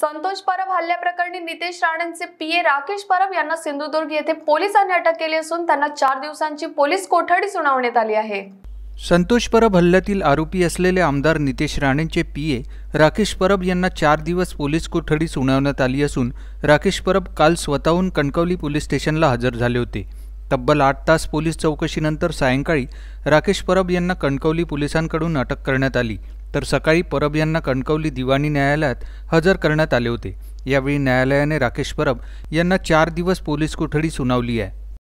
संतोष परब हल्ल्याप्रकरणी नितेश राणेंचे पीए राकेश परब यांना सिंधुदुर्ग येथे पोलिसांनी अटक केली असून त्यांना चार दिवसांची पोलीस कोठडी सुनावण्यात आली आहे संतोष परब हल्ल्यातील आरोपी असलेले आमदार नितेश राणेंचे पीए राकेश परब यांना चार दिवस पोलीस कोठडी सुनावण्यात आली असून राकेश परब काल स्वतःहून कणकवली पोलीस स्टेशनला हजर झाले होते तब्बल आठ तास पोलीस चौकशीनंतर सायंकाळी राकेश परब यांना कणकवली पोलिसांकडून अटक करण्यात आली तर सकाळी परब यांना कणकवली दिवाणी न्यायालयात हजर करण्यात आले होते यावेळी न्यायालयाने राकेश परब यांना चार दिवस पोलीस कोठडी सुनावली आहे